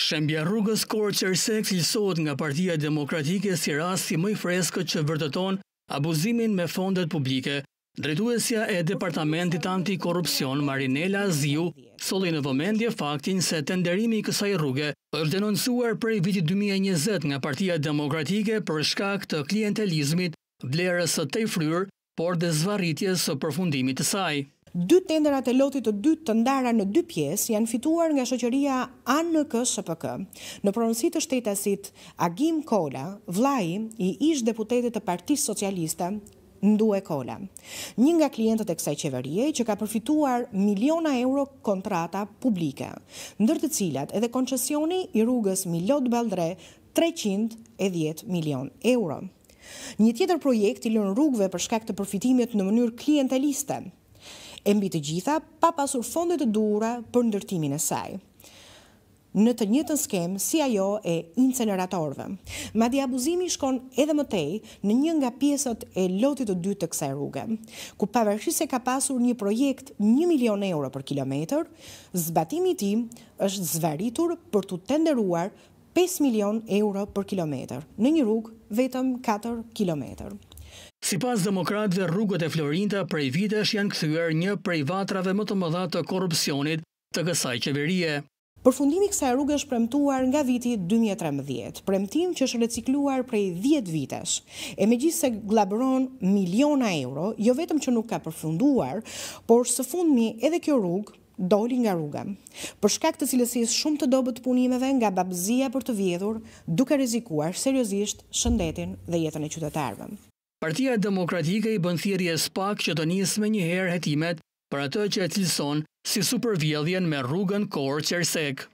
Shembja rrugës korë qërsek cilësot nga partia demokratike si rasti mëj freskët që vërtëton abuzimin me fondet publike, drejtuesja e Departamentit Antikorupcion Marinella Ziu soli në vëmendje faktin se tenderimi kësaj rrugë është denoncuar prej viti 2020 nga partia demokratike për shkak të klientelizmit vlerës të të i fryrë, por dhe zvaritjes së përfundimit të saj. Dy tenderat e lotit të dytë të ndara në dy pjesë janë fituar nga shoqëria ANK SPK. Në pronësi të shtetasit Agim Kola, vllai i ish deputetit të Partisë Socialiste, ndue kola. Një nga klientët e kësaj qeverie që ka përfituar miliona euro kontrata publike, ndër të cilat edhe koncesioni i rrugës Milot Baldre 310 milion euro. Një tjetër projekt i lën rrugëve për shkak të përfitimit në mënyrë klientelistë, e mbi të gjitha pa pasur fondet të dura për ndërtimin e saj në të njëtën skem si ajo e inceneratorve. Ma di abuzimi shkon edhe më tej në një nga pjesët e lotit të dytë të kësaj rrugë, ku pavarësisht se ka pasur një projekt 1 milion euro për kilometër, zbatimi i ti tij është zvaritur për të tenderuar 5 milion euro për kilometër në një rrugë vetëm 4 kilometër. Si pas demokratëve rrugët e Florinta prej vitesh janë këthyër një prej vatrave më të mëdha të korupcionit të kësaj qeverie. Përfundimi kësaj rrugë është premtuar nga viti 2013, premtim që është recikluar prej 10 vitesh, e me gjithë se glabron miliona euro, jo vetëm që nuk ka përfunduar, por së fundmi edhe kjo rrugë doli nga rruga. Për shkak të cilësis shumë të dobet punimeve nga babzia për të vjedhur, duke rizikuar seriosisht shëndetin dhe jetën e qytetarëve. Partia Demokratike i bën thirrje SPAK që të nisë më një herë hetimet për atë që e cilson si supervjedhjen me rrugën Korçersek.